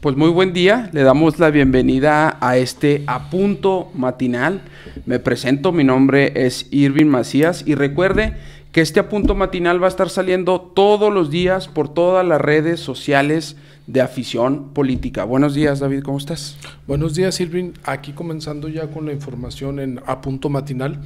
pues muy buen día. Le damos la bienvenida a este apunto matinal. Me presento, mi nombre es Irving Macías y recuerde que este apunto matinal va a estar saliendo todos los días por todas las redes sociales de afición política. Buenos días, David, ¿cómo estás? Buenos días, Irving. Aquí comenzando ya con la información en apunto matinal.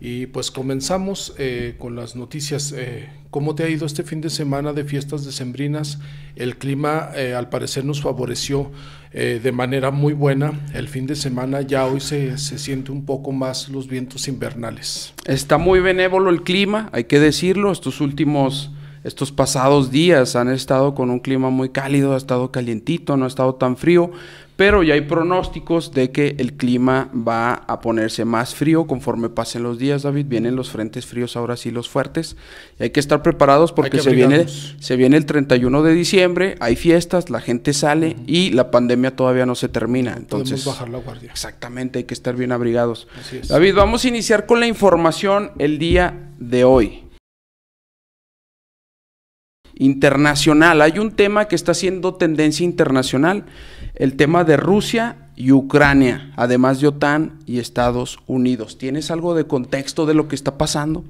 Y pues comenzamos eh, con las noticias. Eh, ¿Cómo te ha ido este fin de semana de fiestas decembrinas? El clima eh, al parecer nos favoreció de manera muy buena. El fin de semana ya hoy se, se siente un poco más los vientos invernales. Está muy benévolo el clima, hay que decirlo. Estos últimos, estos pasados días han estado con un clima muy cálido, ha estado calientito, no ha estado tan frío pero ya hay pronósticos de que el clima va a ponerse más frío conforme pasen los días, David. Vienen los frentes fríos, ahora sí los fuertes. hay que estar preparados porque se viene, se viene el 31 de diciembre, hay fiestas, la gente sale y la pandemia todavía no se termina. Entonces, bajar la guardia. Exactamente, hay que estar bien abrigados. David, vamos a iniciar con la información el día de hoy internacional. Hay un tema que está siendo tendencia internacional el tema de Rusia y Ucrania, además de OTAN y Estados Unidos. ¿Tienes algo de contexto de lo que está pasando?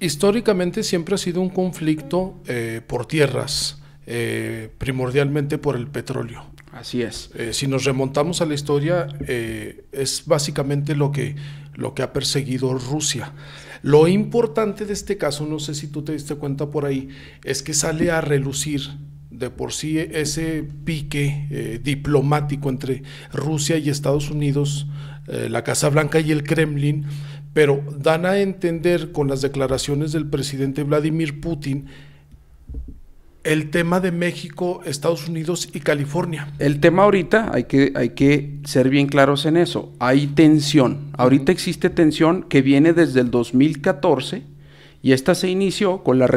Históricamente siempre ha sido un conflicto eh, por tierras, eh, primordialmente por el petróleo. Así es. Eh, si nos remontamos a la historia, es básicamente lo que, lo que ha perseguido Rusia. Lo importante de este caso, no sé si tú te diste cuenta por ahí, es que sale a relucir de por sí ese pique eh, diplomático entre Rusia y Estados Unidos, eh, la Casa Blanca y el Kremlin, pero dan a entender con las declaraciones del presidente Vladimir Putin el tema de México, Estados Unidos y California. El tema ahorita, hay que, hay que ser bien claros en eso, hay tensión, ahorita existe tensión que viene desde el 2014 y esta se inició con la,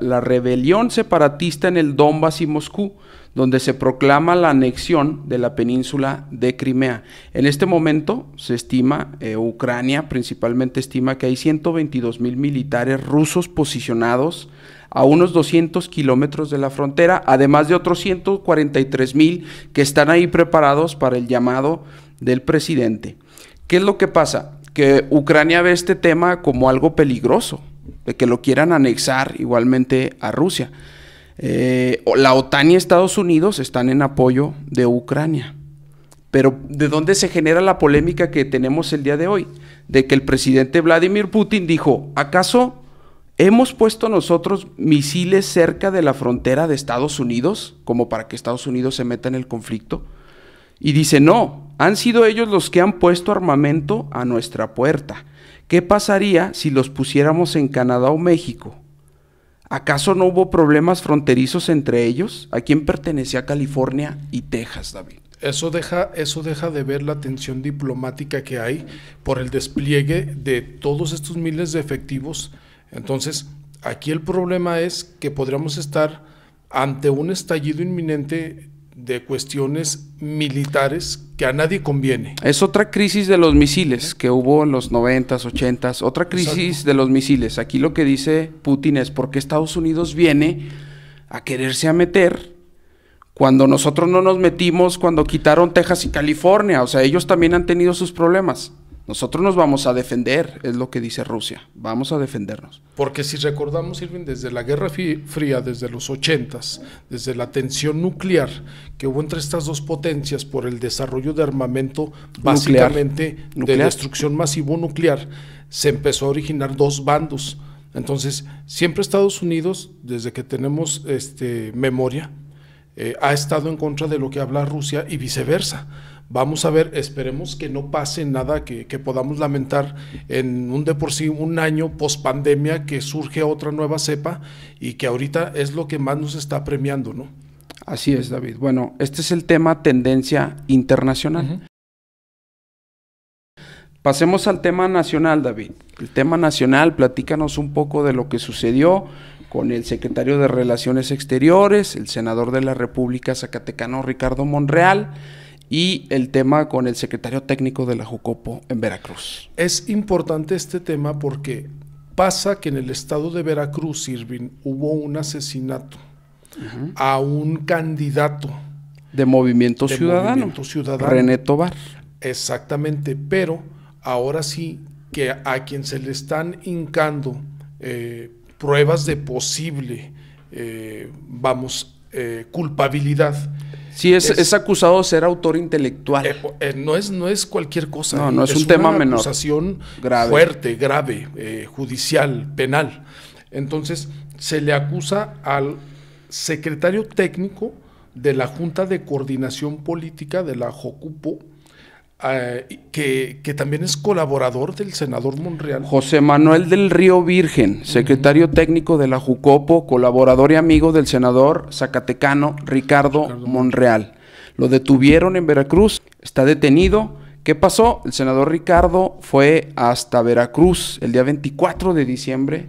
la, rebelión separatista en el Donbass y Moscú, donde se proclama la anexión de la península de Crimea. En este momento se estima, eh, Ucrania principalmente estima que hay 122 mil militares rusos posicionados a unos 200 kilómetros de la frontera, además de otros 143 mil que están ahí preparados para el llamado del presidente. ¿Qué es lo que pasa? Que Ucrania ve este tema como algo peligroso que lo quieran anexar igualmente a Rusia. Eh, la OTAN y Estados Unidos están en apoyo de Ucrania. Pero ¿de dónde se genera la polémica que tenemos el día de hoy? De que el presidente Vladimir Putin dijo, ¿acaso hemos puesto nosotros misiles cerca de la frontera de Estados Unidos como para que Estados Unidos se meta en el conflicto? Y dice, no, han sido ellos los que han puesto armamento a nuestra puerta. ¿Qué pasaría si los pusiéramos en Canadá o México? ¿Acaso no hubo problemas fronterizos entre ellos? ¿A quién pertenecía California y Texas, David? Eso deja, eso deja de ver la tensión diplomática que hay por el despliegue de todos estos miles de efectivos. Entonces, aquí el problema es que podríamos estar ante un estallido inminente de cuestiones militares que a nadie conviene. Es otra crisis de los misiles que hubo en los 90s, 80s, otra crisis de los misiles. Aquí lo que dice Putin es porque Estados Unidos viene a quererse a meter cuando nosotros no nos metimos, cuando quitaron Texas y California. O sea, ellos también han tenido sus problemas. Nosotros nos vamos a defender, es lo que dice Rusia. Vamos a defendernos. Porque si recordamos, Irving, desde la Guerra Fría, desde los 80, desde la tensión nuclear que hubo entre estas dos potencias por el desarrollo de armamento básicamente de destrucción masivo nuclear, se empezó a originar dos bandos. Entonces, siempre Estados Unidos, desde que tenemos este, memoria, eh, ha estado en contra de lo que habla Rusia y viceversa. Vamos a ver, esperemos que no pase nada que, podamos lamentar en un de por sí un año post pandemia que surge otra nueva cepa y que ahorita es lo que más nos está premiando, ¿no? Así es, David. Bueno, este es el tema tendencia internacional. Pasemos al tema nacional, David. El tema nacional, platícanos un poco de lo que sucedió con el secretario de Relaciones Exteriores, el senador de la República Zacatecano, Ricardo Monreal y el tema con el secretario técnico de la Jucopo en Veracruz. Es importante este tema porque pasa que en el estado de Veracruz, Irving, hubo un asesinato a un candidato. De Movimiento Ciudadano. Movimiento Ciudadano. René Tobar. Exactamente, pero ahora sí que a quien se le están hincando eh, pruebas de posible, eh, vamos, eh, culpabilidad Sí, es, acusado de ser autor intelectual. Eh, eh, no, es, no es cualquier cosa. No, no es, un tema menor. Es acusación fuerte, grave, eh, judicial, penal. Entonces, se le acusa al secretario técnico de la Junta de Coordinación Política de la JOCUPO, eh, que, también es colaborador del senador Monreal. José Manuel del Río Virgen, secretario técnico de la Jucopo, colaborador y amigo del senador zacatecano Ricardo, Ricardo. Monreal. Lo detuvieron en Veracruz, está detenido. ¿Qué pasó? El senador Ricardo fue hasta Veracruz el día 24 de diciembre,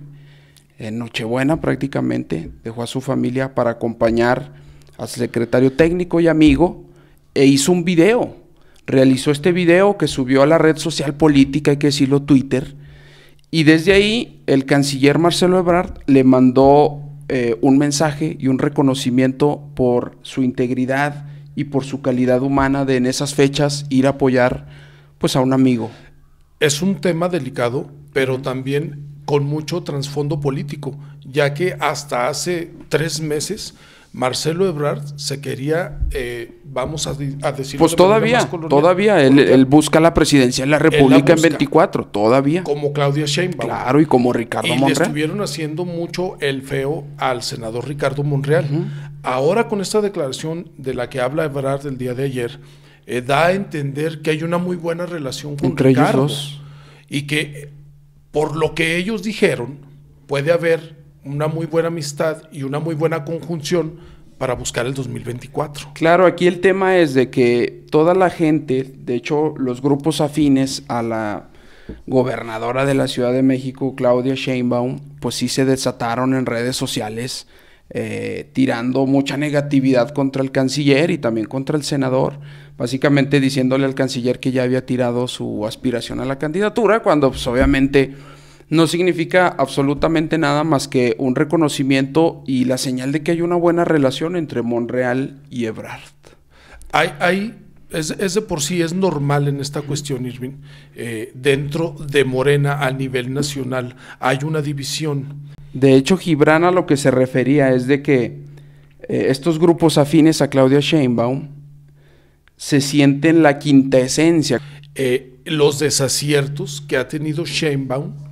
en Nochebuena prácticamente, dejó a su familia para acompañar al secretario técnico y amigo e hizo un video realizó este video que subió a la red social política, hay que decirlo, Twitter. Y desde ahí el canciller Marcelo Ebrard le mandó eh, un mensaje y un reconocimiento por su integridad y por su calidad humana de en esas fechas ir a apoyar pues a un amigo. Es un tema delicado, pero también con mucho trasfondo político, ya que hasta hace tres meses Marcelo Ebrard se quería, eh, vamos a, a decir... Pues todavía, todavía, él, busca la presidencia de la República en 24, todavía. Como Claudia Sheinbaum. Claro, y como Ricardo Monreal. estuvieron haciendo mucho el feo al senador Ricardo Monreal. Ahora con esta declaración de la que habla Ebrard el día de ayer, eh, da a entender que hay una muy buena relación con Entre Ellos dos. Y que por lo que ellos dijeron, puede haber una muy buena amistad y una muy buena conjunción para buscar el 2024. Claro, aquí el tema es de que toda la gente, de hecho los grupos afines a la gobernadora de la Ciudad de México, Claudia Sheinbaum, pues sí se desataron en redes sociales eh, tirando mucha negatividad contra el canciller y también contra el senador, básicamente diciéndole al canciller que ya había tirado su aspiración a la candidatura, cuando pues obviamente no significa absolutamente nada más que un reconocimiento y la señal de que hay una buena relación entre Monreal y Ebrard. Hay, hay es, de por sí, es normal en esta cuestión, Irving. Eh, dentro de Morena a nivel nacional hay una división. De hecho, Gibran a lo que se refería es de que eh, estos grupos afines a Claudia Sheinbaum se sienten la quintesencia. esencia. Eh, los desaciertos que ha tenido Sheinbaum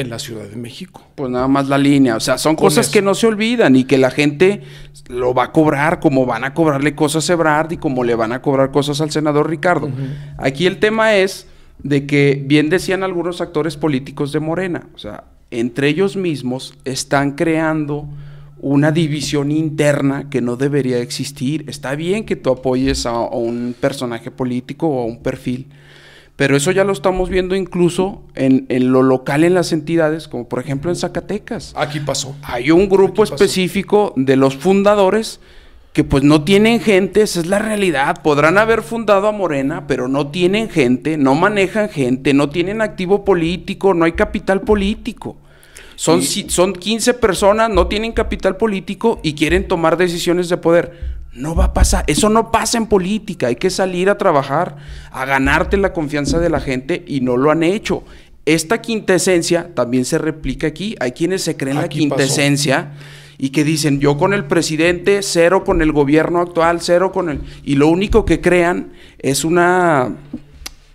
en la Ciudad de México. Pues nada más la línea, o sea, son cosas que no se olvidan y que la gente lo va a cobrar como van a cobrarle cosas a Ebrard y como le van a cobrar cosas al senador Ricardo. Aquí el tema es de que bien decían algunos actores políticos de Morena, o sea, entre ellos mismos están creando una división interna que no debería existir. Está bien que tú apoyes a, a un personaje político o a un perfil, pero eso ya lo estamos viendo incluso en, lo local, en las entidades, como por ejemplo en Zacatecas. Aquí pasó. Hay un grupo específico de los fundadores que pues no tienen gente, esa es la realidad. Podrán haber fundado a Morena, pero no tienen gente, no manejan gente, no tienen activo político, no hay capital político. Son, son 15 personas, no tienen capital político y quieren tomar decisiones de poder. No va a pasar, eso no pasa en política, hay que salir a trabajar, a ganarte la confianza de la gente y no lo han hecho. Esta quintesencia también se replica aquí, hay quienes se creen la quintesencia y que dicen yo con el presidente, cero con el gobierno actual, cero con el... Y lo único que crean es una...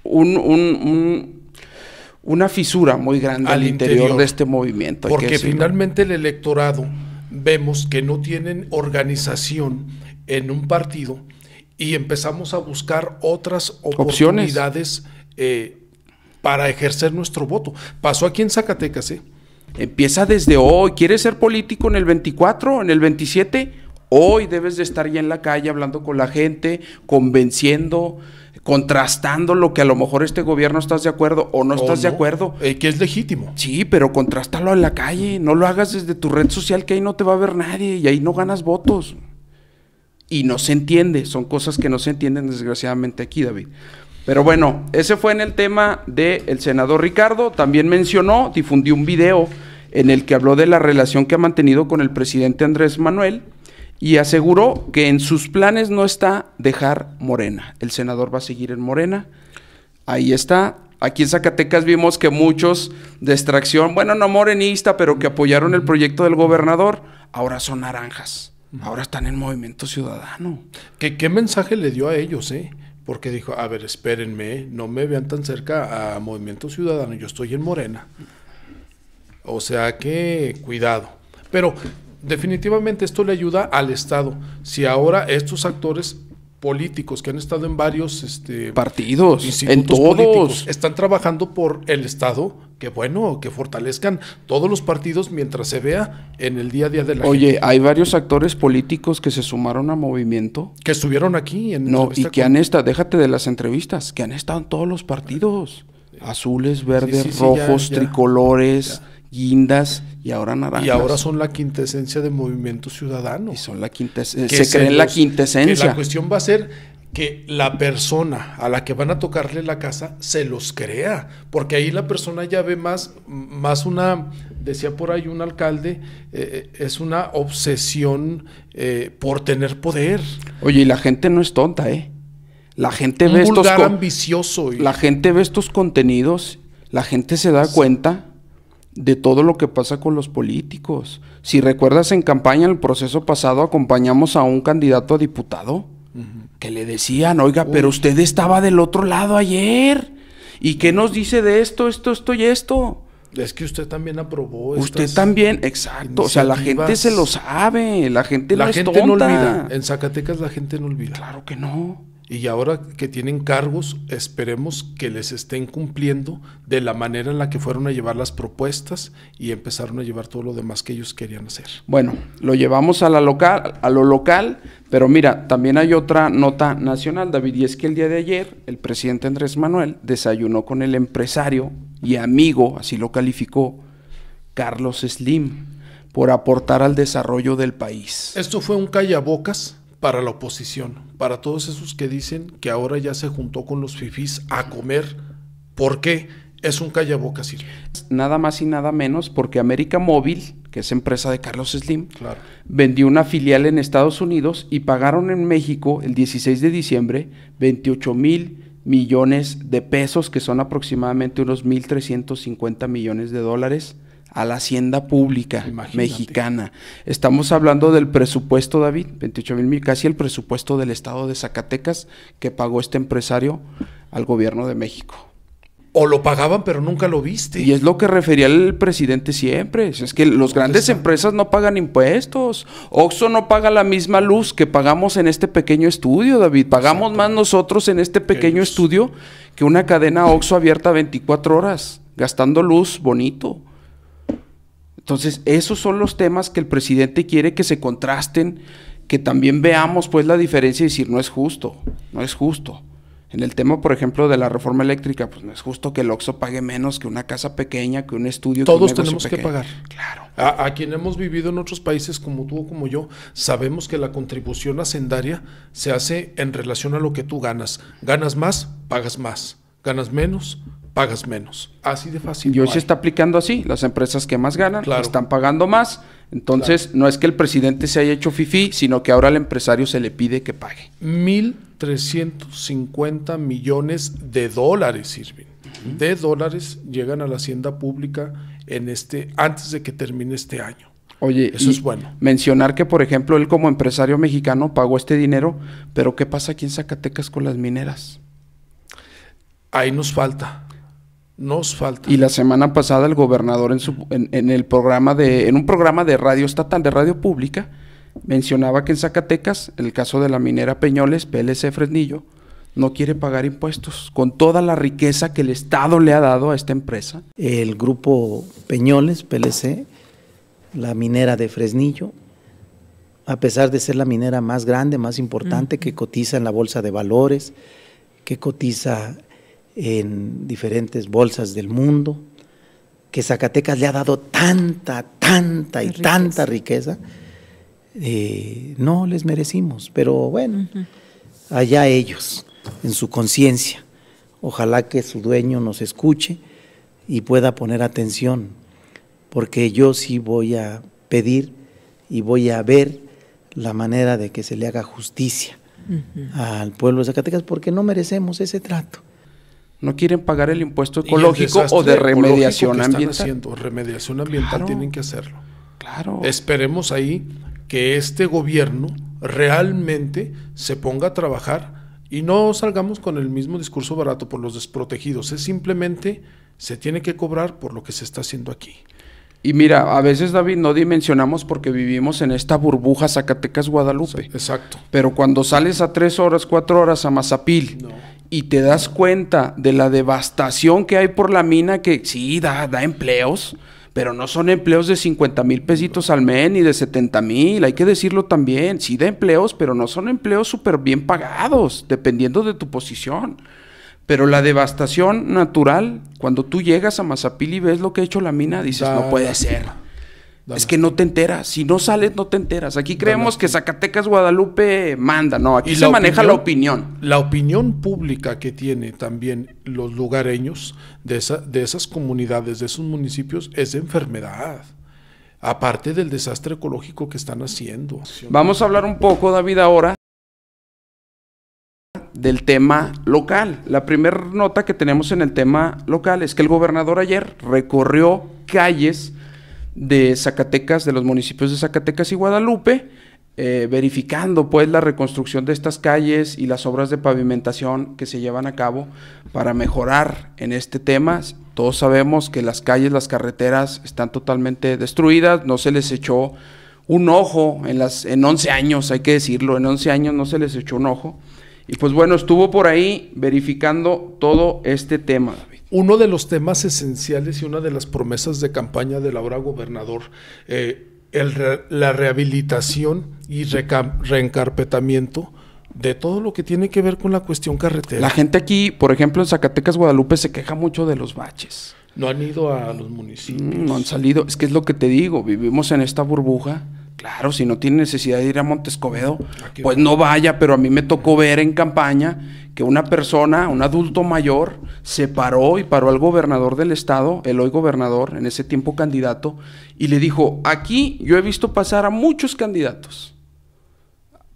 una fisura muy grande al, interior, de este movimiento. Porque finalmente el electorado vemos que no tienen organización en un partido y empezamos a buscar otras oportunidades eh, para ejercer nuestro voto. Pasó aquí en Zacatecas, ¿eh? Empieza desde hoy. ¿Quieres ser político en el 24, en el 27? Hoy debes de estar ya en la calle hablando con la gente, convenciendo, contrastando lo que a lo mejor este gobierno estás de acuerdo o no estás de acuerdo. Eh, que es legítimo. Sí, pero contrástalo en la calle. No lo hagas desde tu red social que ahí no te va a ver nadie y ahí no ganas votos y no se entiende. Son cosas que no se entienden desgraciadamente aquí, David. Pero bueno, ese fue en el tema del senador Ricardo. También mencionó, difundió un video en el que habló de la relación que ha mantenido con el presidente Andrés Manuel y aseguró que en sus planes no está dejar Morena. El senador va a seguir en Morena. Ahí está. Aquí en Zacatecas vimos que muchos de extracción, bueno, no morenista, pero que apoyaron el proyecto del gobernador, ahora son naranjas ahora están en Movimiento Ciudadano. ¿Qué, mensaje le dio a ellos, eh? Porque dijo, a ver, espérenme, no me vean tan cerca a Movimiento Ciudadano, yo estoy en Morena. O sea que, cuidado. Pero definitivamente esto le ayuda al Estado. Si ahora estos actores políticos que han estado en varios este, partidos, en todos. están trabajando por el Estado, que bueno, que fortalezcan todos los partidos mientras se vea en el día a día de la Oye, hay varios actores políticos que se sumaron a movimiento. Que estuvieron aquí en No, y que han estado, déjate de las entrevistas, que han estado en todos los partidos. Eh, Azules, verdes, rojos, tricolores, guindas y ahora naranjas. Y ahora son la quintesencia de movimiento ciudadano. Y son la quintesencia, se creen la quintesencia. la cuestión va a ser que la persona a la que van a tocarle la casa se los crea, porque ahí la persona ya ve más, más una, decía por ahí un alcalde, eh, es una obsesión eh, por tener poder. Oye, y la gente no es tonta, ¿eh? La gente ve estos ambicioso. La gente ve estos contenidos, la gente se da cuenta de todo lo que pasa con los políticos. Si recuerdas en campaña, en el proceso pasado, acompañamos a un candidato a diputado que le decían, oiga, pero usted estaba del otro lado ayer. ¿Y qué nos dice de esto, esto, esto y esto? Es que usted también aprobó. Usted también, exacto. O sea, la gente se lo sabe, la gente no no olvida. En Zacatecas la gente no olvida. Claro que no y ahora que tienen cargos, esperemos que les estén cumpliendo de la manera en la que fueron a llevar las propuestas y empezaron a llevar todo lo demás que ellos querían hacer. Bueno, lo llevamos a, la local, a lo local, pero mira, también hay otra nota nacional, David, y es que el día de ayer el presidente Andrés Manuel desayunó con el empresario y amigo, así lo calificó, Carlos Slim, por aportar al desarrollo del país. Esto fue un callabocas para la oposición, para todos esos que dicen que ahora ya se juntó con los fifís a comer. ¿Por qué? Es un callabocas, Nada más y nada menos porque América Móvil, que es empresa de Carlos Slim, vendió una filial en Estados Unidos y pagaron en México el 16 de diciembre 28 mil millones de pesos, que son aproximadamente unos 1.350 millones de dólares, a la hacienda pública mexicana. Estamos hablando del presupuesto, David, 28 mil, mil, casi el presupuesto del estado de Zacatecas que pagó este empresario al gobierno de México. O lo pagaban, pero nunca lo viste. Y es lo que refería el presidente siempre. Es que los grandes empresas no pagan impuestos. Oxxo no paga la misma luz que pagamos en este pequeño estudio, David. Pagamos más nosotros en este pequeño estudio que una cadena Oxo abierta 24 horas, gastando luz bonito. Entonces, esos son los temas que el presidente quiere que se contrasten, que también veamos pues la diferencia y decir, no es justo, no es justo. En el tema, por ejemplo, de la reforma eléctrica, pues no es justo que el Oxxo pague menos que una casa pequeña, que un estudio. Todos que tenemos que pagar. Claro. A, a, quien hemos vivido en otros países como tú o como yo, sabemos que la contribución hacendaria se hace en relación a lo que tú ganas. Ganas más, pagas más. Ganas menos, pagas menos. Así de fácil. Y hoy se está aplicando así. Las empresas que más ganan están pagando más. Entonces, no es que el presidente se haya hecho fifi, sino que ahora al empresario se le pide que pague. 1.350 millones de dólares, Irving. De dólares llegan a la hacienda pública en este, antes de que termine este año. Oye, eso es bueno. Mencionar que, por ejemplo, él como empresario mexicano pagó este dinero, pero ¿qué pasa aquí en Zacatecas con las mineras? Ahí nos falta. Y la semana pasada el gobernador en, el programa de, en un programa de radio estatal, de radio pública, mencionaba que en Zacatecas, el caso de la minera Peñoles, PLC Fresnillo, no quiere pagar impuestos con toda la riqueza que el Estado le ha dado a esta empresa. El grupo Peñoles, PLC, la minera de Fresnillo, a pesar de ser la minera más grande, más importante, que cotiza en la Bolsa de Valores, que cotiza en diferentes bolsas del mundo, que Zacatecas le ha dado tanta, tanta y tanta riqueza, eh, no les merecimos, pero bueno, allá ellos, en su conciencia. Ojalá que su dueño nos escuche y pueda poner atención, porque yo sí voy a pedir y voy a ver la manera de que se le haga justicia al pueblo de Zacatecas, porque no merecemos ese trato no quieren pagar el impuesto ecológico o de remediación ambiental. Están haciendo, remediación ambiental tienen que hacerlo. Claro. Esperemos ahí que este gobierno realmente se ponga a trabajar y no salgamos con el mismo discurso barato por los desprotegidos. Es simplemente se tiene que cobrar por lo que se está haciendo aquí. Y mira, a veces David no dimensionamos porque vivimos en esta burbuja Zacatecas-Guadalupe. Exacto. Pero cuando sales a tres horas, cuatro horas a Mazapil. No y te das cuenta de la devastación que hay por la mina, que sí, da, da empleos, pero no son empleos de 50 mil pesitos al mes ni de 70 mil, hay que decirlo también, sí da empleos, pero no son empleos súper bien pagados, dependiendo de tu posición. Pero la devastación natural, cuando tú llegas a Mazapil y ves lo que ha hecho la mina, dices, no puede ser. Es que no te enteras. Si no sales, no te enteras. Aquí creemos que Zacatecas, Guadalupe manda. No, aquí se maneja la opinión. La opinión pública que tiene también los lugareños de, de esas comunidades, de esos municipios, es de enfermedad aparte del desastre ecológico que están haciendo. Vamos a hablar un poco, David, ahora del tema local. La primera nota que tenemos en el tema local es que el gobernador ayer recorrió calles de Zacatecas, de los municipios de Zacatecas y Guadalupe, eh, verificando pues la reconstrucción de estas calles y las obras de pavimentación que se llevan a cabo para mejorar en este tema. Todos sabemos que las calles, las carreteras están totalmente destruidas, no se les echó un ojo en, las, en 11 años, hay que decirlo, en 11 años no se les echó un ojo. Y pues bueno, estuvo por ahí verificando todo este tema uno de los temas esenciales y una de las promesas de campaña del ahora gobernador, eh, la rehabilitación y reencarpetamiento de todo lo que tiene que ver con la cuestión carretera. La gente aquí, por ejemplo, en Zacatecas, Guadalupe, se queja mucho de los baches. No han ido a los municipios. No han salido. Es que es lo que te digo, vivimos en esta burbuja Claro, si no tiene necesidad de ir a Montescobedo, ah, pues no vaya, pero a mí me tocó ver en campaña que una persona, un adulto mayor, se paró y paró al gobernador del estado, el hoy gobernador, en ese tiempo candidato, y le dijo, aquí yo he visto pasar a muchos candidatos.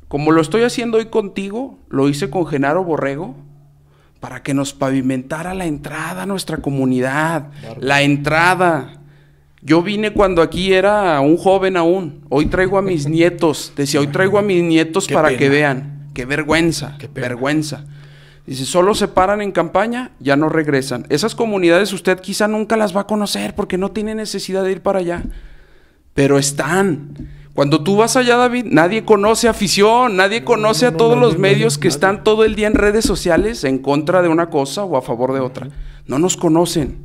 Como lo estoy haciendo hoy contigo, lo hice con Genaro Borrego, para que nos pavimentara la entrada a nuestra comunidad, la entrada yo vine cuando aquí era un joven aún. Hoy traigo a mis nietos. Decía, hoy traigo a mis nietos para que vean. Qué vergüenza. Qué vergüenza. Dice, solo se paran en campaña, ya no regresan. Esas comunidades usted quizá nunca las va a conocer porque no tiene necesidad de ir para allá. Pero están. Cuando tú vas allá, David, nadie conoce afición, nadie conoce a todos los medios que están todo el día en redes sociales en contra de una cosa o a favor de otra. No nos conocen.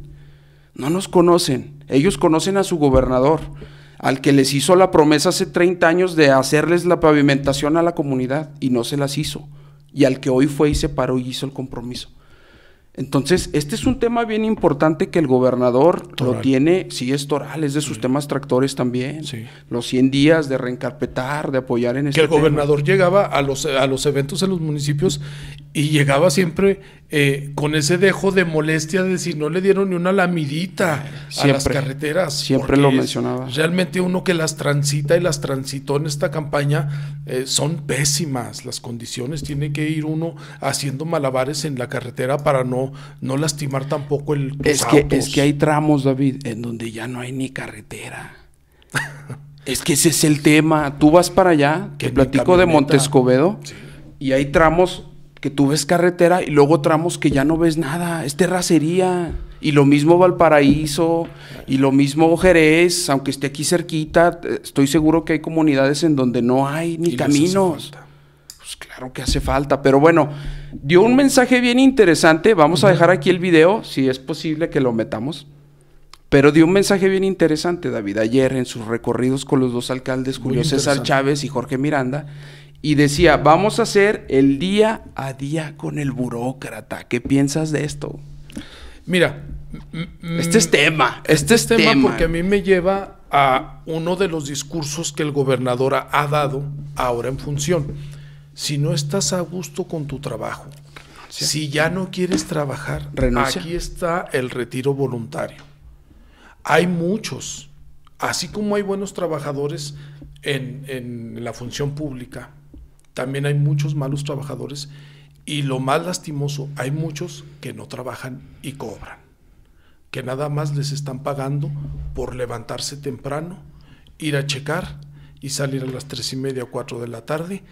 No nos conocen. Ellos conocen a su gobernador, al que les hizo la promesa hace 30 años de hacerles la pavimentación a la comunidad y no se las hizo, y al que hoy fue y se paró y hizo el compromiso. Entonces, este es un tema bien importante que el gobernador lo tiene, sí es toral, es de sus temas tractores también. Los 100 días de reencarpetar, de apoyar en este Que el gobernador llegaba a los, a los eventos en los municipios y llegaba siempre eh, con ese dejo de molestia de decir, no le dieron ni una lamidita a las carreteras. Siempre lo mencionaba. Realmente uno que las transita y las transitó en esta campaña eh, son pésimas las condiciones. Tiene que ir uno haciendo malabares en la carretera para no no, lastimar tampoco el... Es que, es que hay tramos, David, en donde ya no hay ni carretera. es que ese es el tema. Tú vas para allá, que platico de Montescobedo, y hay tramos que tú ves carretera y luego tramos que ya no ves nada, es terracería. Y lo mismo Valparaíso, y lo mismo Jerez, aunque esté aquí cerquita, estoy seguro que hay comunidades en donde no hay ni caminos. Pues claro que hace falta. Pero bueno, dio un mensaje bien interesante. Vamos a dejar aquí el video, si es posible que lo metamos. Pero dio un mensaje bien interesante, David, ayer en sus recorridos con los dos alcaldes, Julio César Chávez y Jorge Miranda. Y decía, vamos a hacer el día a día con el burócrata. ¿Qué piensas de esto? Mira, este es tema. Este es este tema, porque a mí me lleva a uno de los discursos que el gobernador ha dado ahora en función si no estás a gusto con tu trabajo, si ya no quieres trabajar, aquí está el retiro voluntario. Hay muchos, así como hay buenos trabajadores en, en la función pública, también hay muchos malos trabajadores y lo más lastimoso, hay muchos que no trabajan y cobran, que nada más les están pagando por levantarse temprano, ir a checar y salir a las tres y media o cuatro de la tarde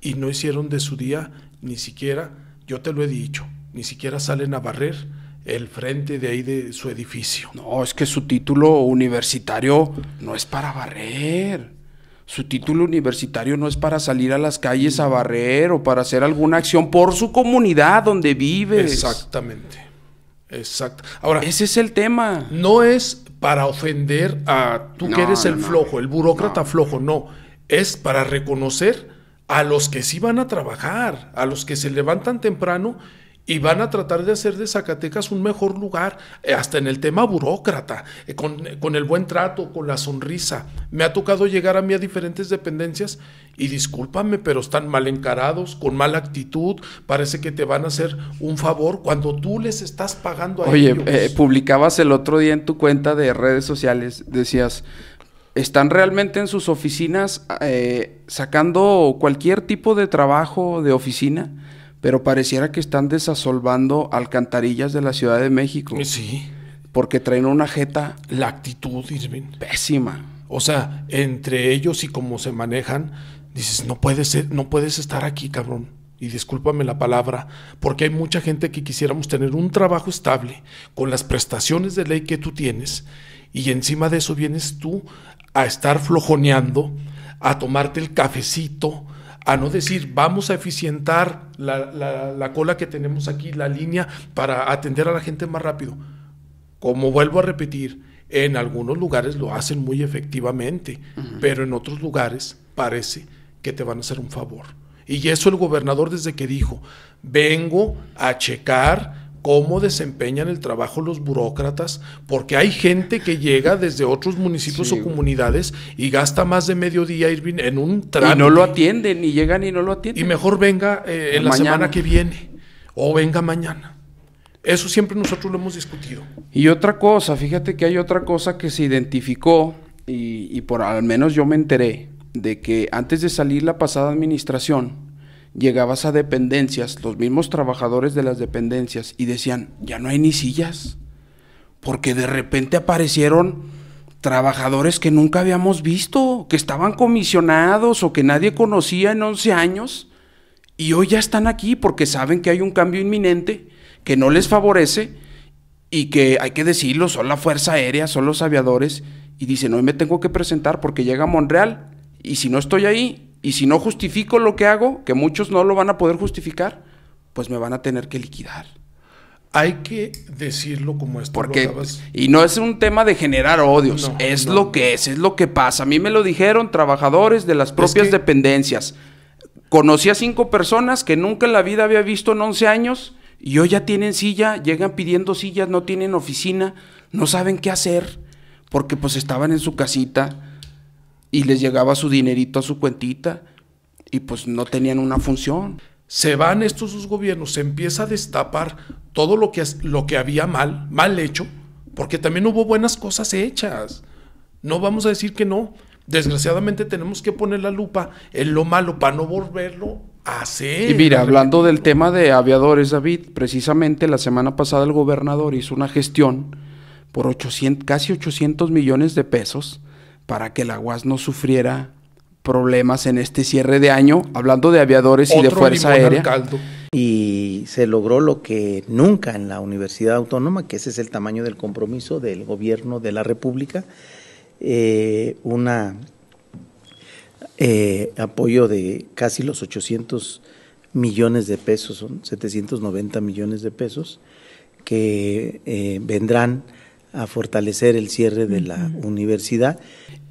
y no hicieron de su día ni siquiera, yo te lo he dicho, ni siquiera salen a barrer el frente de ahí de su edificio. No, es que su título universitario no es para barrer. Su título universitario no es para salir a las calles a barrer o para hacer alguna acción por su comunidad donde vive. Exactamente. Exacto. Ahora, ese es el tema. No es para ofender a tú que eres el flojo, el burócrata flojo, no. Es para reconocer a los que sí van a trabajar, a los que se levantan temprano y van a tratar de hacer de Zacatecas un mejor lugar, eh, hasta en el tema burócrata, eh, con, el buen trato, con la sonrisa. Me ha tocado llegar a mí a diferentes dependencias y discúlpame, pero están mal encarados, con mala actitud, parece que te van a hacer un favor cuando tú les estás pagando a ellos. Oye, eh, publicabas el otro día en tu cuenta de redes sociales, decías están realmente en sus oficinas eh, sacando cualquier tipo de trabajo de oficina, pero pareciera que están desasolvando alcantarillas de la Ciudad de México. Eh, sí. Porque traen una jeta. La actitud, Irving. Pésima. O sea, entre ellos y cómo se manejan, dices, no puedes, ser, no puedes estar aquí, cabrón y discúlpame la palabra, porque hay mucha gente que quisiéramos tener un trabajo estable con las prestaciones de ley que tú tienes y encima de eso vienes tú a estar flojoneando, a tomarte el cafecito, a no decir vamos a eficientar la, cola que tenemos aquí, la línea, para atender a la gente más rápido. Como vuelvo a repetir, en algunos lugares lo hacen muy efectivamente, pero en otros lugares parece que te van a hacer un favor. Y eso el gobernador desde que dijo, vengo a checar cómo desempeñan el trabajo los burócratas, porque hay gente que llega desde otros municipios o comunidades y gasta más de mediodía Irving, en un trámite. Y no lo atienden, ni llegan y no lo atienden. Y mejor venga eh, en la semana que viene o venga mañana. Eso siempre nosotros lo hemos discutido. Y otra cosa, fíjate que hay otra cosa que se identificó y, y por al menos yo me enteré de que antes de salir la pasada administración, llegabas a dependencias, los mismos trabajadores de las dependencias, y decían, ya no hay ni sillas, porque de repente aparecieron trabajadores que nunca habíamos visto, que estaban comisionados o que nadie conocía en 11 años, y hoy ya están aquí porque saben que hay un cambio inminente que no les favorece y que hay que decirlo, son la Fuerza Aérea, son los aviadores, y dicen, hoy me tengo que presentar porque llega a Monreal, y si no estoy ahí, y si no justifico lo que hago, que muchos no lo van a poder justificar, pues me van a tener que liquidar. Hay que decirlo como es. Porque, y no es un tema de generar odios, es lo que es, es lo que pasa. A mí me lo dijeron trabajadores de las propias dependencias. Conocí a cinco personas que nunca en la vida había visto en 11 años y hoy ya tienen silla, llegan pidiendo sillas, no tienen oficina, no saben qué hacer porque pues estaban en su casita y les llegaba su dinerito a su cuentita y pues no tenían una función. Se van estos dos gobiernos, se empieza a destapar todo lo que, lo que había mal, mal hecho, porque también hubo buenas cosas hechas. No vamos a decir que no. Desgraciadamente tenemos que poner la lupa en lo malo para no volverlo a hacer. Y mira, hablando del tema de aviadores, David, precisamente la semana pasada el gobernador hizo una gestión por casi 800 millones de pesos para que la UAS no sufriera problemas en este cierre de año, hablando de aviadores y de Fuerza Aérea. Y se logró lo que nunca en la Universidad Autónoma, que ese es el tamaño del compromiso del gobierno de la República, eh, una eh, apoyo de casi los 800 millones de pesos, son 790 millones de pesos, que eh, vendrán a fortalecer el cierre de la universidad.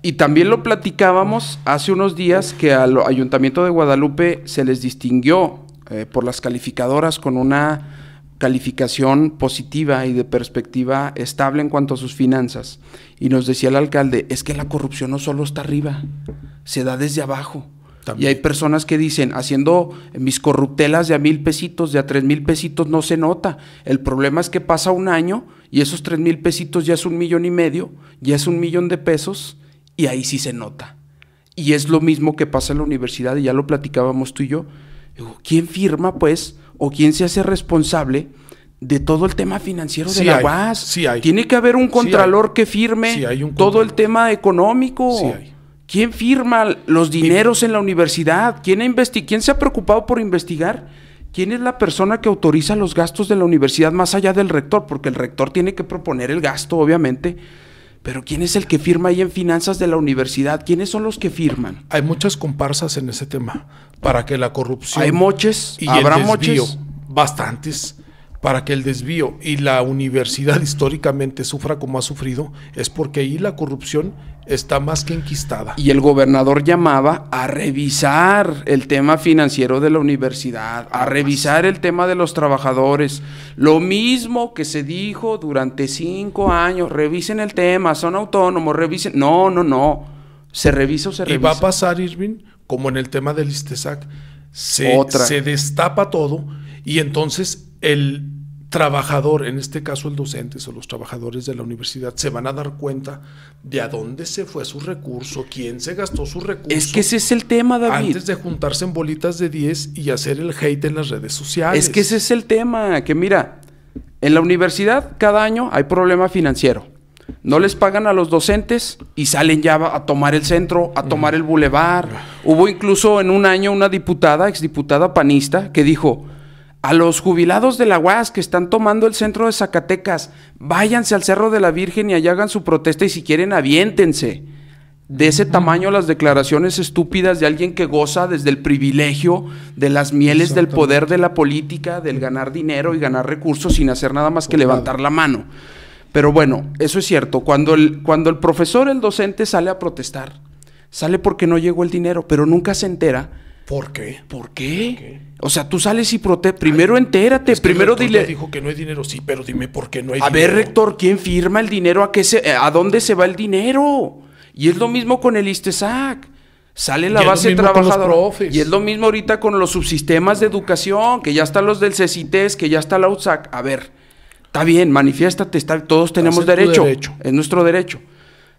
Y también lo platicábamos hace unos días que al Ayuntamiento de Guadalupe se les distinguió eh, por las calificadoras con una calificación positiva y de perspectiva estable en cuanto a sus finanzas. Y nos decía el alcalde, es que la corrupción no solo está arriba, se da desde abajo. Y hay personas que dicen, haciendo mis corruptelas de a mil pesitos, de a tres mil pesitos, no se nota. El problema es que pasa un año y esos tres mil pesitos ya es un millón y medio, ya es un millón de pesos y ahí sí se nota. Y es lo mismo que pasa en la universidad, y ya lo platicábamos tú y yo. ¿Quién firma, pues, o quién se hace responsable de todo el tema financiero de la UAS? Tiene que haber un contralor que firme todo el tema económico. ¿Quién firma los dineros en la universidad? ¿Quién, ¿Quién se ha preocupado por investigar? ¿Quién es la persona que autoriza los gastos de la universidad más allá del rector? Porque el rector tiene que proponer el gasto, obviamente pero ¿quién es el que firma ahí en finanzas de la universidad? ¿Quiénes son los que firman? Hay muchas comparsas en ese tema para que la corrupción. Hay moches, y habrá el moches? Bastantes. Para que el desvío y la universidad históricamente sufra como ha sufrido, es porque ahí la corrupción está más que enquistada. Y el gobernador llamaba a revisar el tema financiero de la universidad, a revisar el tema de los trabajadores. Lo mismo que se dijo durante cinco años, revisen el tema, son autónomos, revisen. No, no, no. Se revisa o se revisa. Y va a pasar, Irving, como en el tema del ISTESAC. Se, se destapa todo y entonces el trabajador, en este caso el docente o los trabajadores de la universidad, se van a dar cuenta de a dónde se fue su recurso, quién se gastó su recurso. Es que ese es el tema, David. Antes de juntarse en bolitas de 10 y hacer el hate en las redes sociales. Es que ese es el tema, que mira, en la universidad cada año hay problema financiero. No les pagan a los docentes y salen ya a tomar el centro, a tomar el bulevar. Hubo incluso en un año una diputada, exdiputada panista, que dijo, a los jubilados de la UAS que están tomando el centro de Zacatecas, váyanse al Cerro de la Virgen y allá hagan su protesta y si quieren aviéntense. De ese tamaño las declaraciones estúpidas de alguien que goza desde el privilegio de las mieles del poder de la política, del ganar dinero y ganar recursos sin hacer nada más que levantar la mano. Pero bueno, eso es cierto. Cuando el, cuando el profesor, el docente sale a protestar, sale porque no llegó el dinero, pero nunca se entera ¿Por qué? ¿Por qué? O sea, tú sales y prote... Primero entérate, primero dile... dijo que no hay dinero, sí, pero dime por qué no hay a ver, rector, ¿quién firma el dinero? ¿A, qué eh, ¿A dónde se va el dinero? Y es lo mismo con el ISTESAC. Sale la base trabajadora. Y es lo mismo ahorita con los subsistemas de educación, que ya están los del CECITES, que ya está la UTSAC. A ver, está bien, manifiéstate, todos tenemos derecho. Es nuestro derecho.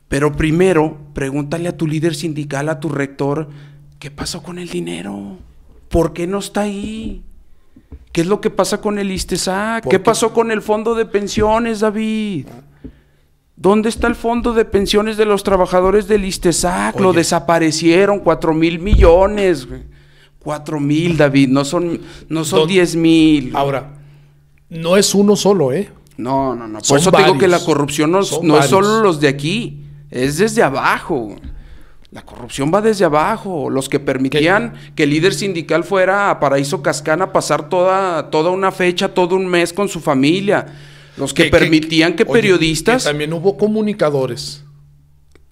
Pero primero, pregúntale a tu líder sindical, a tu rector ¿qué pasó con el dinero? ¿Por qué no está ahí? ¿Qué es lo que pasa con el ISTESAC? ¿Qué, pasó con el fondo de pensiones, David? ¿Dónde está el fondo de pensiones de los trabajadores del ISTESAC? Lo desaparecieron, cuatro mil millones. Cuatro mil, David, no son, no son diez mil. Ahora, no es uno solo, ¿eh? No, no, no. Por eso digo que la corrupción no, no es solo los de aquí, es desde abajo. La corrupción va desde abajo. Los que permitían que el líder sindical fuera a Paraíso Cascana a pasar toda, toda una fecha, todo un mes con su familia. Los que, permitían que periodistas. también hubo comunicadores.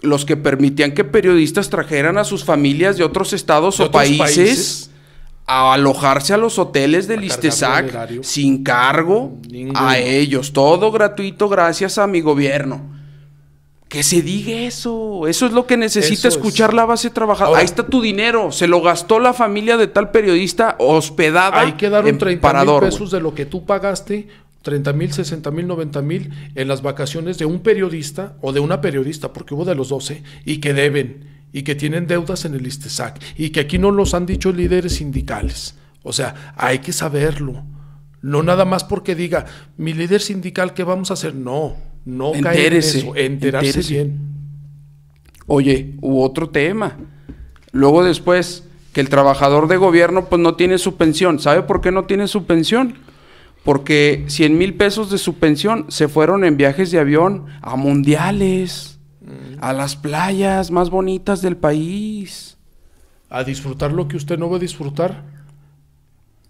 Los que permitían que periodistas trajeran a sus familias de otros estados o países, a alojarse a los hoteles del ISTESAC sin cargo a ellos. Todo gratuito gracias a mi gobierno. Que se diga eso. Eso es lo que necesita escuchar la base trabajadora. Ahí está tu dinero. Se lo gastó la familia de tal periodista hospedada. Hay que dar un 30 mil pesos de lo que tú pagaste 30 mil, 60 mil, 90 mil en las vacaciones de un periodista o de una periodista, porque hubo de los 12, y que deben, y que tienen deudas en el ISTESAC, y que aquí no los han dicho líderes sindicales. O sea, hay que saberlo. No nada más porque diga, mi líder sindical, ¿qué vamos a hacer? No. No caer eso, enterarse bien. Oye, u otro tema. Luego después, que el trabajador de gobierno pues no tiene su pensión. ¿Sabe por qué no tiene su pensión? Porque 100 mil pesos de su pensión se fueron en viajes de avión a mundiales, a las playas más bonitas del país. A disfrutar lo que usted no va a disfrutar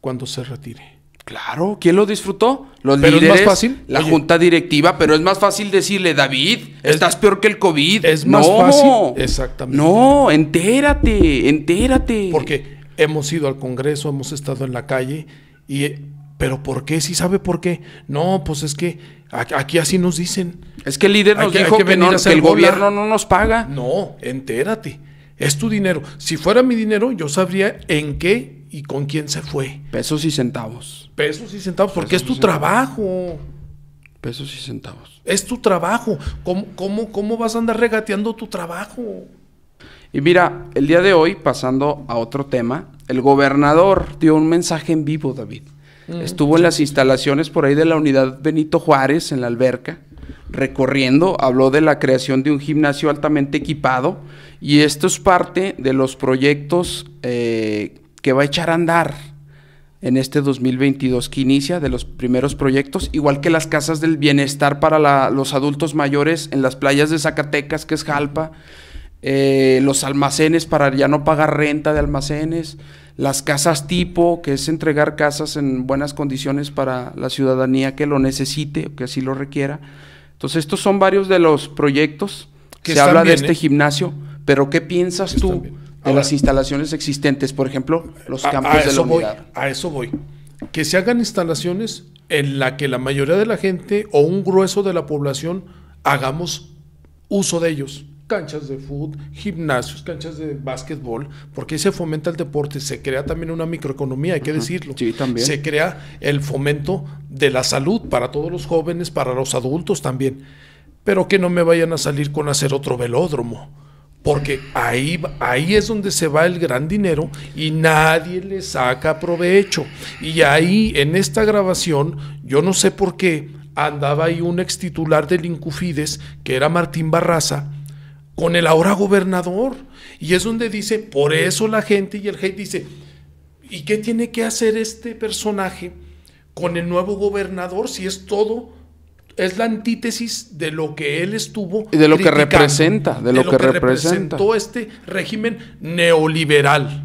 cuando se retire. Claro, ¿quién lo disfrutó? Los líderes, fácil. la junta directiva, pero es más fácil decirle, David, estás peor que el COVID. Es más fácil. Exactamente. No, entérate, entérate. Porque hemos ido al Congreso, hemos estado en la calle y eh, ¿Pero por qué? Si sabe por qué? No, pues es que aquí así nos dicen. Es que el líder nos dijo que el gobierno no nos paga. No, entérate. Es tu dinero. Si fuera mi dinero, yo sabría en qué y con quién se fue. Pesos y centavos. Pesos y centavos, porque es tu trabajo. Pesos y centavos. Es tu trabajo. ¿Cómo, ¿Cómo, vas a andar regateando tu trabajo? Y mira, el día de hoy, pasando a otro tema, el gobernador dio un mensaje en vivo, David. Mm. Estuvo en las instalaciones por ahí de la unidad Benito Juárez, en la alberca recorriendo, habló de la creación de un gimnasio altamente equipado y esto es parte de los proyectos eh, que va a echar a andar en este 2022 que inicia de los primeros proyectos, igual que las casas del bienestar para los adultos mayores en las playas de Zacatecas, que es Jalpa, eh, los almacenes para ya no pagar renta de almacenes, las casas tipo, que es entregar casas en buenas condiciones para la ciudadanía que lo necesite o que así lo requiera. Entonces, estos son varios de los proyectos. Que Se habla de este ¿eh? gimnasio, pero ¿qué piensas tú? de las instalaciones existentes, por ejemplo, los campos de la Voy, a eso voy. Que se hagan instalaciones en la que la mayoría de la gente o un grueso de la población hagamos uso de ellos. Canchas de fútbol, gimnasios, canchas de básquetbol, porque se fomenta el deporte, se crea también una microeconomía, hay que decirlo. Sí, también. Se crea el fomento de la salud para todos los jóvenes, para los adultos también. Pero que no me vayan a salir con hacer otro velódromo porque ahí, ahí es donde se va el gran dinero y nadie le saca provecho. Y ahí, en esta grabación, yo no sé por qué, andaba ahí un ex titular del Incufides, que era Martín Barraza, con el ahora gobernador. Y es donde dice, por eso la gente y el hate dice, ¿y qué tiene que hacer este personaje con el nuevo gobernador si es todo es la antítesis de lo que él estuvo. Y de lo que representa, de lo, que, representa. representó este régimen neoliberal.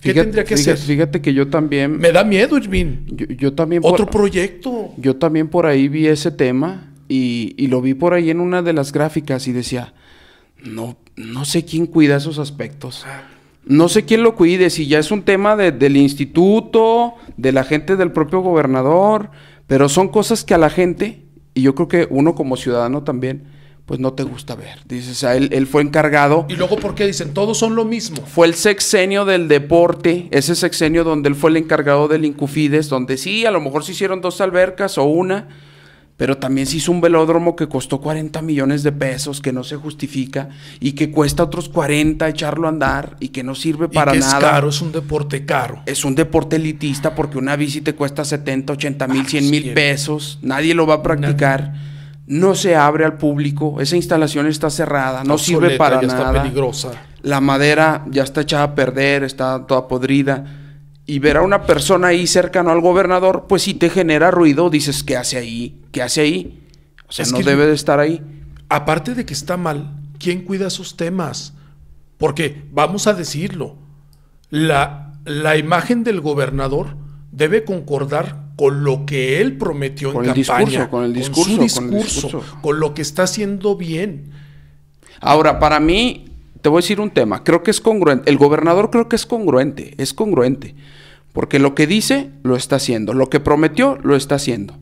¿Qué fíjate, tendría que ser? Fíjate que yo también. Me da miedo, Irvin. Yo, también. Otro proyecto. Yo también por ahí vi ese tema y, lo vi por ahí en una de las gráficas y decía: No, no sé quién cuida esos aspectos. No sé quién lo cuide, si ya es un tema del instituto, de la gente del propio gobernador, pero son cosas que a la gente y yo creo que uno como ciudadano también, pues no te gusta ver. Dices, o sea, él, él, fue encargado. ¿Y luego por qué dicen? Todos son lo mismo. Fue el sexenio del deporte, ese sexenio donde él fue el encargado del Incufides, donde sí, a lo mejor se hicieron dos albercas o una pero también se hizo un velódromo que costó 40 millones de pesos, que no se justifica y que cuesta otros 40 echarlo a andar y que no sirve para nada. Es caro, es un deporte caro. Es un deporte elitista porque una bici te cuesta 70, 80 mil, 100 ah, mil pesos, nadie lo va a practicar. No se abre al público, esa instalación está cerrada, no sirve para nada. peligrosa. La madera ya está echada a perder, está toda podrida y ver a una persona ahí cercano al gobernador, pues si te genera ruido, dices, ¿qué hace ahí? ¿Qué hace ahí? O sea, no debe de estar ahí. Aparte de que está mal, ¿quién cuida sus temas? Porque, vamos a decirlo, la, la imagen del gobernador debe concordar con lo que él prometió en campaña, con el discurso, con su con, discurso. con lo que está haciendo bien. Ahora, para mí, te voy a decir un tema, creo que es congruente, el gobernador creo que es congruente, es congruente, porque lo que dice lo está haciendo, lo que prometió lo está haciendo.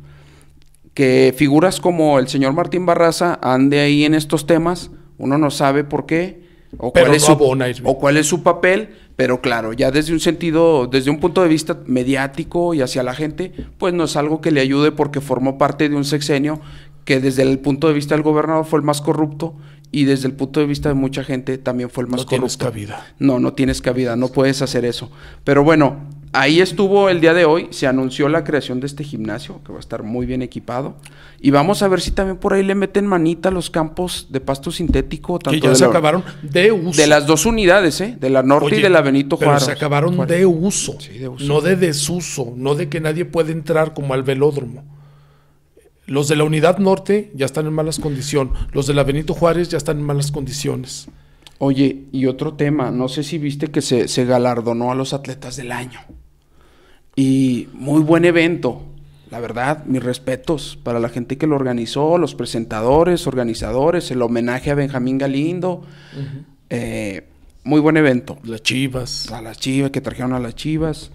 Que figuras como el señor Martín Barraza ande ahí en estos temas, uno no sabe por qué o, cuál, es su, o cuál es su papel, pero claro, ya desde un sentido, desde un punto de vista mediático y hacia la gente, pues no es algo que le ayude porque formó parte de un sexenio que desde el punto de vista del gobernador fue el más corrupto y desde el punto de vista de mucha gente también fue el más no corrupto. No tienes cabida. No, no tienes cabida, no puedes hacer eso. Pero bueno, ahí estuvo el día de hoy, se anunció la creación de este gimnasio, que va a estar muy bien equipado, y vamos a ver si también por ahí le meten manita a los campos de pasto sintético. que ya se acabaron de uso. De las dos unidades, ¿eh? de la norte y de la Benito Juárez. se acabaron de uso, de uso, no de desuso, no de que nadie puede entrar como al velódromo los de la Unidad Norte ya están en malas condiciones. Los de la Benito Juárez ya están en malas condiciones. Oye, y otro tema, no sé si viste que se, galardonó a los atletas del año. Y muy buen evento, la verdad, mis respetos para la gente que lo organizó, los presentadores, organizadores, el homenaje a Benjamín Galindo. Eh, muy buen evento. Las chivas. A las chivas, que trajeron a las chivas.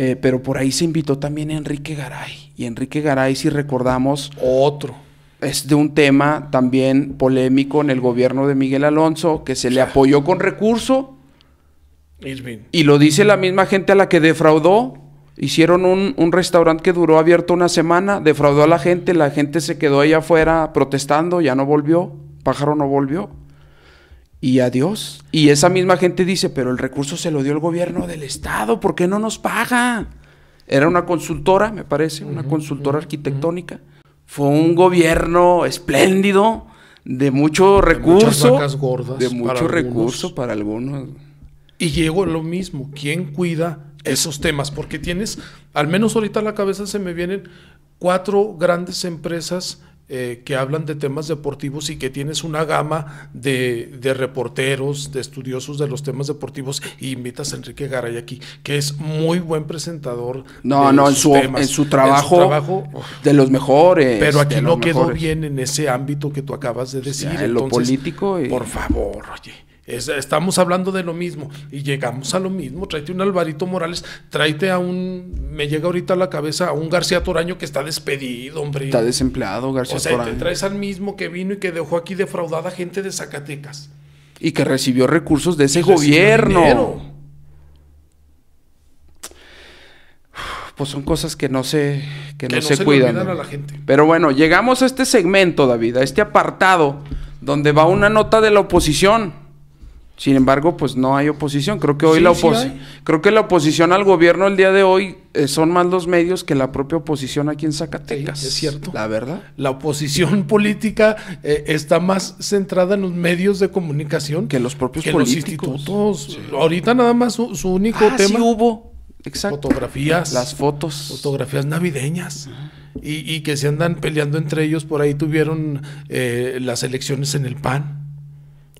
Eh, pero por ahí se invitó también Enrique Garay. Y Enrique Garay, si recordamos. Otro. Es de un tema también polémico en el gobierno de Miguel Alonso, que se le apoyó con recurso. Y lo dice la misma gente a la que defraudó. Hicieron un, un restaurante que duró abierto una semana, defraudó a la gente, la gente se quedó allá afuera protestando, ya no volvió, pájaro no volvió y adiós. Y esa misma gente dice, pero el recurso se lo dio el gobierno del Estado, ¿por qué no nos paga? Era una consultora, me parece, una consultora arquitectónica. Fue un gobierno espléndido, de mucho recurso. De, gordas de mucho recurso para algunos. Y llego a lo mismo, ¿quién cuida esos temas? Porque tienes, al menos ahorita a la cabeza se me vienen cuatro grandes empresas eh, que hablan de temas deportivos y que tienes una gama de, de, reporteros, de estudiosos de los temas deportivos, y invitas a Enrique Garay aquí, que es muy buen presentador. No, no, en su, en su, trabajo, de los mejores. Pero aquí no quedó bien en ese ámbito que tú acabas de pues decir. en lo político. Por favor, oye estamos hablando de lo mismo y llegamos a lo mismo. Tráete un Alvarito Morales, tráete a un. Me llega ahorita a la cabeza a un García Toraño que está despedido, hombre. Está desempleado, García o sea, te traes al mismo que vino y que dejó aquí defraudada gente de Zacatecas. Y que recibió recursos de ese gobierno. pues son cosas que no se, que, no, se, cuidan. Pero bueno, llegamos a este segmento, David, a este apartado donde va una nota de la oposición. Sin embargo, pues no hay oposición. Creo que hoy la creo que la oposición al gobierno el día de hoy eh, son más los medios que la propia oposición aquí en Zacatecas. es cierto. La verdad. La oposición política eh, está más centrada en los medios de comunicación que los propios políticos. Los institutos. Ahorita nada más su, único ah, tema. hubo. Exacto. Fotografías. Las fotos. Fotografías navideñas. y, que se andan peleando entre ellos. Por ahí tuvieron eh, las elecciones en el PAN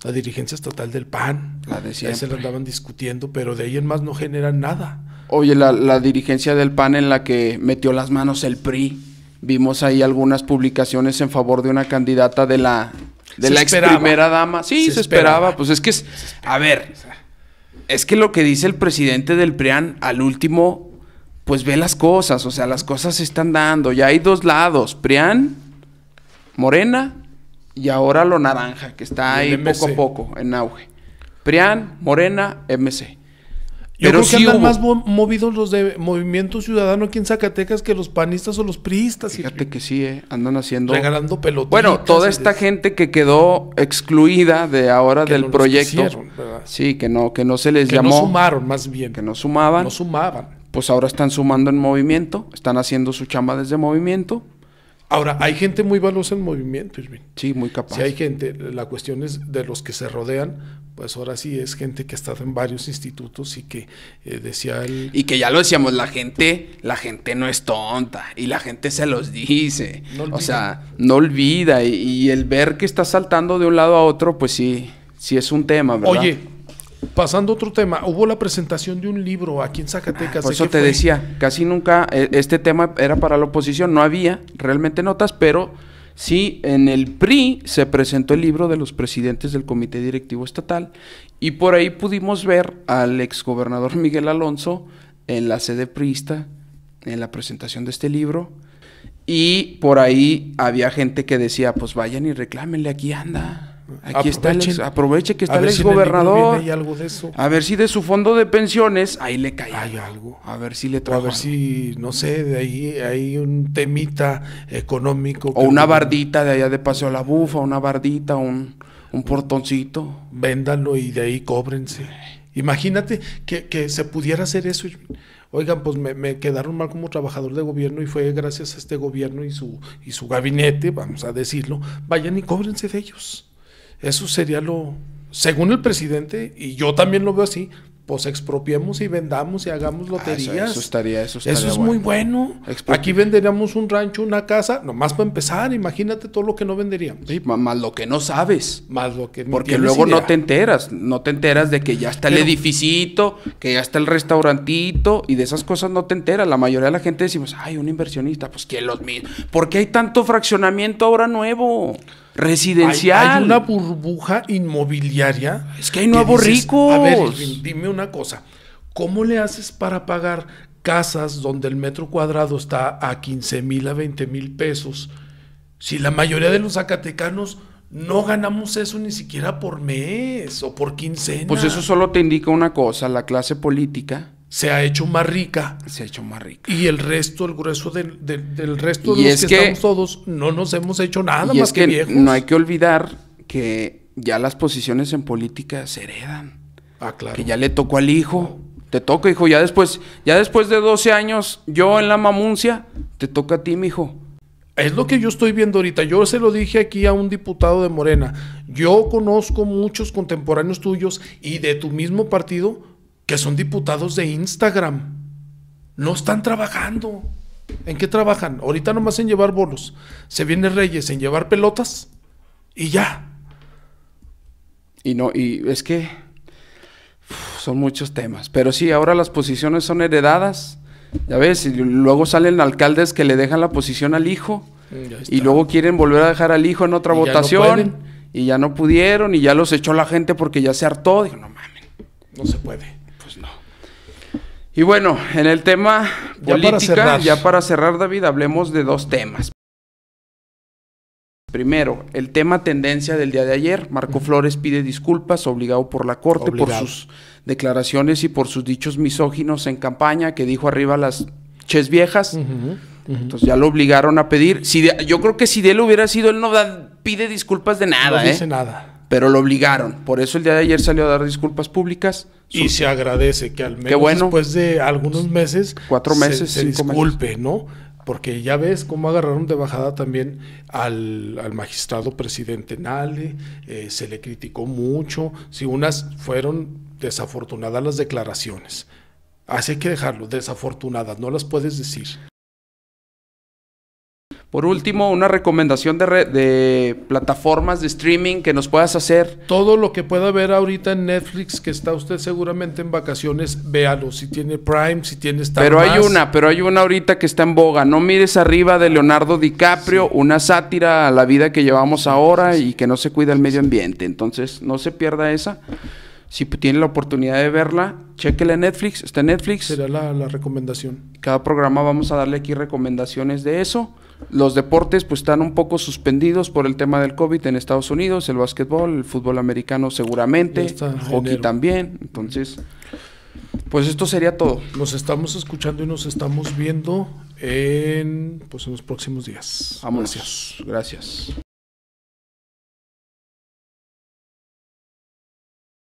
la dirigencia estatal del PAN. La de se la andaban discutiendo, pero de ahí en más no generan nada. Oye, la, dirigencia del PAN en la que metió las manos el PRI. Vimos ahí algunas publicaciones en favor de una candidata de la, de la ex primera dama. Sí, se, esperaba. Pues es que es. A ver, es que lo que dice el presidente del PRIAN al último, pues ve las cosas. O sea, las cosas se están dando. Ya hay dos lados: PRIAN, Morena y ahora lo naranja, que está ahí poco a poco en auge. Prian, Morena, MC. Yo Pero creo que andan más movidos los de Movimiento Ciudadano aquí en Zacatecas que los panistas o los priistas. Fíjate que sí, eh. andan haciendo... Regalando pelotas. Bueno, toda eh. esta gente que quedó excluida de ahora del proyecto. sí, que no, que no se les llamó. Que no más bien. Que no sumaban. No sumaban. Pues ahora están sumando en Movimiento, están haciendo su chamba desde Movimiento Ahora, hay gente muy valiosa en movimiento, Sí, muy capaz. Si hay gente. La cuestión es de los que se rodean, pues ahora sí es gente que ha estado en varios institutos y que eh, decía el... Y que ya lo decíamos, la gente, la gente no es tonta y la gente se los dice. No o sea, no olvida. Y, y, el ver que está saltando de un lado a otro, pues sí, sí es un tema, ¿verdad? Oye, Pasando a otro tema, hubo la presentación de un libro aquí en Zacatecas. Por eso te decía, casi nunca eh, este tema era para la oposición, no había realmente notas, pero sí en el PRI se presentó el libro de los presidentes del Comité Directivo Estatal y por ahí pudimos ver al exgobernador Miguel Alonso en la sede priista, en la presentación de este libro. Y por ahí había gente que decía, pues vayan y reclámenle, aquí anda Aquí está aproveche que está el gobernador. algo de eso. A ver si de su fondo de pensiones ahí le cae algo. A ver si le trajo. A ver si, no sé, de ahí hay un temita económico. O una bardita de allá de Paseo a la Bufa, una bardita, un, pues, portoncito. Véndanlo y de ahí cóbrense. Imagínate que, se pudiera hacer eso. Oigan, pues me, quedaron mal como trabajador de gobierno y fue gracias a este gobierno y su, y su gabinete, vamos a decirlo, vayan y cóbrense de ellos. Eso sería lo, según el presidente, y yo también lo veo así, pues expropiemos y vendamos y hagamos ah, loterías. eso, estaría, eso estaría Eso es muy bueno. Aquí venderíamos un rancho, una casa, nomás para empezar, imagínate todo lo que no venderíamos. Sí, más lo que no sabes. Más lo que Porque luego no te enteras, no te enteras de que ya está el edificio, edificito, que ya está el restaurantito, y de esas cosas no te enteras. La mayoría de la gente decimos, ay, un inversionista, pues quién los mira ¿Por qué hay tanto fraccionamiento ahora nuevo? residencial. Hay, una burbuja inmobiliaria. Es que hay nuevos ricos. A ver, dime una cosa. ¿Cómo le haces para pagar casas donde el metro cuadrado está a 15 mil, a 20 mil pesos? Si la mayoría de los zacatecanos no ganamos eso ni siquiera por mes o por quincena. Pues eso solo te indica una cosa, la clase política se ha hecho más rica. Se ha hecho más rica. Y el resto, el grueso del, resto de los que, estamos todos, no nos hemos hecho nada más que, viejos. No hay que olvidar que ya las posiciones en política se heredan. Ah, claro. Que ya le tocó al hijo. Te toca, hijo. Ya después, ya después de 12 años, yo en la mamuncia, te toca a ti, mi hijo Es lo que yo estoy viendo ahorita. Yo se lo dije aquí a un diputado de Morena. Yo conozco muchos contemporáneos tuyos y de tu mismo partido que son diputados de Instagram. No están trabajando. ¿En qué trabajan? Ahorita nomás en llevar bolos. Se viene Reyes en llevar pelotas y ya. Y no, y es que son muchos temas. Pero sí, ahora las posiciones son heredadas. Ya ves, y luego salen alcaldes que le dejan la posición al hijo mm, y luego quieren volver a dejar al hijo en otra votación y ya no pudieron y ya los echó la gente porque ya se hartó. Dijo, no mames. No se puede. Y bueno, en el tema política, ya para cerrar, David, hablemos de dos temas. Primero, el tema tendencia del día de ayer. Marco Flores pide disculpas, obligado por la Corte, por sus declaraciones y por sus dichos misóginos en campaña, que dijo arriba las ches viejas. Entonces ya lo obligaron a pedir. Si yo creo que si de él hubiera sido, él no pide disculpas de nada. No ¿eh? dice nada pero lo obligaron. Por eso el día de ayer salió a dar disculpas públicas. Y se agradece que al menos después de algunos meses, cuatro meses, se, disculpe, ¿no? Porque ya ves cómo agarraron de bajada también al, al magistrado presidente Nale, eh, se le criticó mucho, si unas fueron desafortunadas las declaraciones. Así hay que dejarlo, desafortunadas, no las puedes decir. Por último, una recomendación de, plataformas de streaming que nos puedas hacer. Todo lo que pueda ver ahorita en Netflix, que está usted seguramente en vacaciones, véalo. Si tiene Prime, si tiene Star Pero hay una, pero hay una ahorita que está en boga. No mires arriba de Leonardo DiCaprio, una sátira a la vida que llevamos ahora y que no se cuida el medio ambiente. Entonces, no se pierda esa. Si tiene la oportunidad de verla, chequele en Netflix, está en Netflix. Será la recomendación. Cada programa vamos a darle aquí recomendaciones de eso. Los deportes pues están un poco suspendidos por el tema del COVID en Estados Unidos, el básquetbol, el fútbol americano seguramente, hockey también, entonces pues esto sería todo. Nos estamos escuchando y nos estamos viendo en pues en los próximos días. Gracias.